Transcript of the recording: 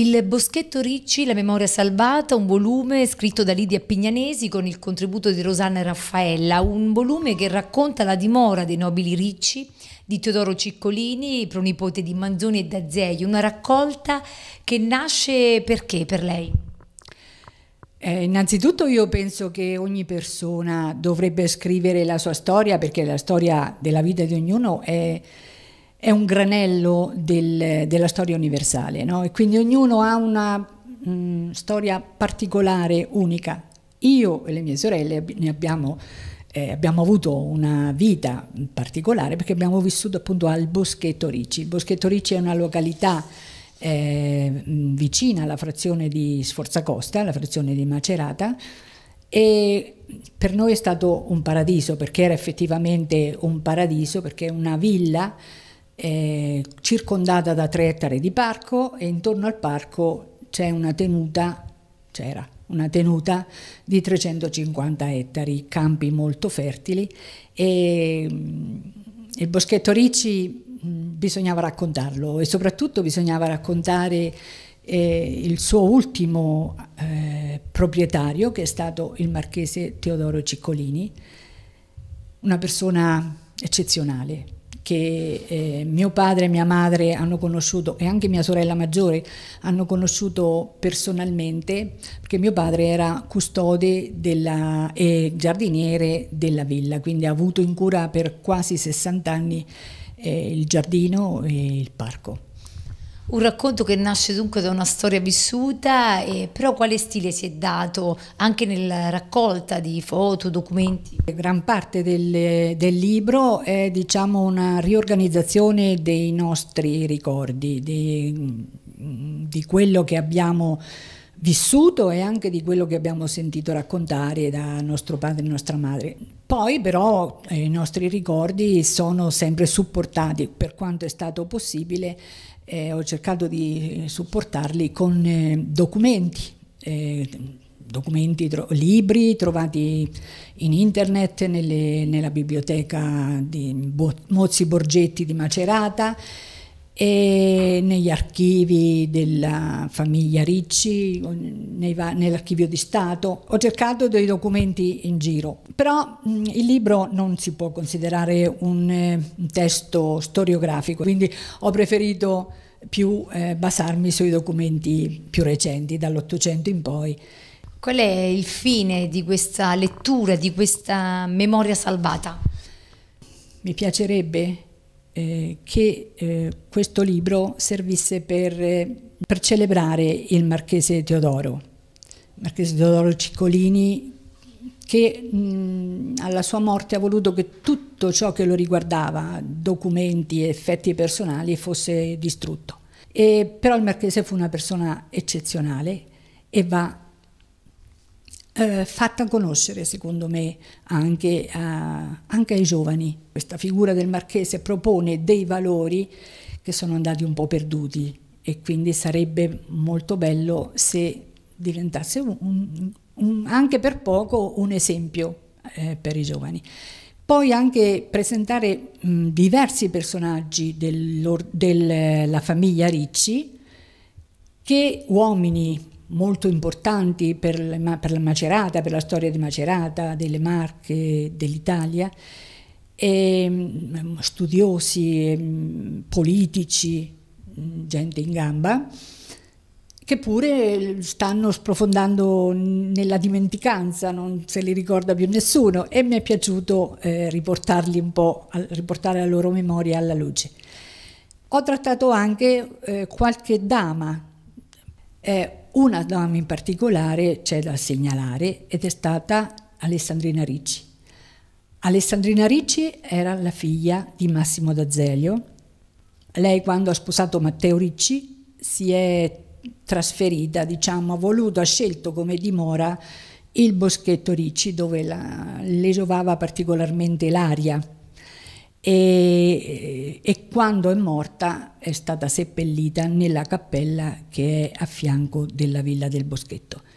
Il Boschetto Ricci, La memoria salvata, un volume scritto da Lidia Pignanesi con il contributo di Rosanna Raffaella, un volume che racconta la dimora dei nobili Ricci di Teodoro Ciccolini, pronipote di Manzoni e D'Azeglio, una raccolta che nasce perché per lei? Eh, innanzitutto io penso che ogni persona dovrebbe scrivere la sua storia perché la storia della vita di ognuno è è un granello del, della storia universale, no? e quindi ognuno ha una mh, mm, storia particolare, unica. Io e le mie sorelle ne abbiamo, eh, abbiamo, avuto una vita particolare perché abbiamo vissuto appunto al Boschetto Ricci. Il Boschetto Ricci è una località eh, mm, vicina alla frazione di Sforza Costa, la frazione di Macerata, e per noi è stato un paradiso perché era effettivamente un paradiso perché è una villa eh, circondata da tre ettari di parco e intorno al parco c'è una tenuta, c'era una tenuta di 350 ettari, campi molto fertili e mm, il boschetto Ricci mm, bisognava raccontarlo e soprattutto bisognava raccontare eh, il suo ultimo eh, proprietario che è stato il marchese Teodoro Ciccolini, una persona eccezionale, che eh, mio padre e mia madre hanno conosciuto e anche mia sorella maggiore hanno conosciuto personalmente perché mio padre era custode della, e giardiniere della villa, quindi ha avuto in cura per quasi 60 anni eh, il giardino e il parco. Un racconto che nasce dunque da una storia vissuta, eh, però quale stile si è dato anche nella raccolta di foto, documenti? Gran parte del, del libro è diciamo, una riorganizzazione dei nostri ricordi, di, di quello che abbiamo vissuto e anche di quello che abbiamo sentito raccontare da nostro padre e nostra madre. Poi però eh, i nostri ricordi sono sempre supportati per quanto è stato possibile eh, ho cercato di eh, supportarli con eh, documenti, eh, documenti tro libri trovati in internet nelle, nella biblioteca di Bo Mozzi Borgetti di Macerata e negli archivi della famiglia Ricci, nell'archivio di Stato. Ho cercato dei documenti in giro, però mh, il libro non si può considerare un, eh, un testo storiografico, quindi ho preferito più eh, basarmi sui documenti più recenti, dall'Ottocento in poi. Qual è il fine di questa lettura, di questa memoria salvata? Mi piacerebbe eh, che eh, questo libro servisse per, eh, per, celebrare il Marchese Teodoro, Marchese Teodoro Ciccolini, che mh, alla sua morte ha voluto che tutto ciò che lo riguardava, documenti, e effetti personali, fosse distrutto. E, però il Marchese fu una persona eccezionale e va eh, fatta conoscere, secondo me, anche, a, anche ai giovani. Questa figura del marchese propone dei valori che sono andati un po' perduti e quindi sarebbe molto bello se diventasse un, un, un, anche per poco un esempio eh, per i giovani. Poi anche presentare mh, diversi personaggi della del, famiglia Ricci che uomini molto importanti per la, per la Macerata, per la storia di Macerata, delle Marche, dell'Italia, ehm, studiosi, ehm, politici, gente in gamba, che pure eh, stanno sprofondando nella dimenticanza, non se li ricorda più nessuno e mi è piaciuto eh, riportarli un po', riportare la loro memoria alla luce. Ho trattato anche eh, qualche dama, eh, una dama in particolare c'è da segnalare ed è stata Alessandrina Ricci. Alessandrina Ricci era la figlia di Massimo D'Azeglio. Lei quando ha sposato Matteo Ricci si è trasferita, diciamo, ha voluto, ha scelto come dimora il boschetto Ricci dove la, le giovava particolarmente l'aria e e quando è morta è stata seppellita nella cappella che è a fianco della villa del Boschetto.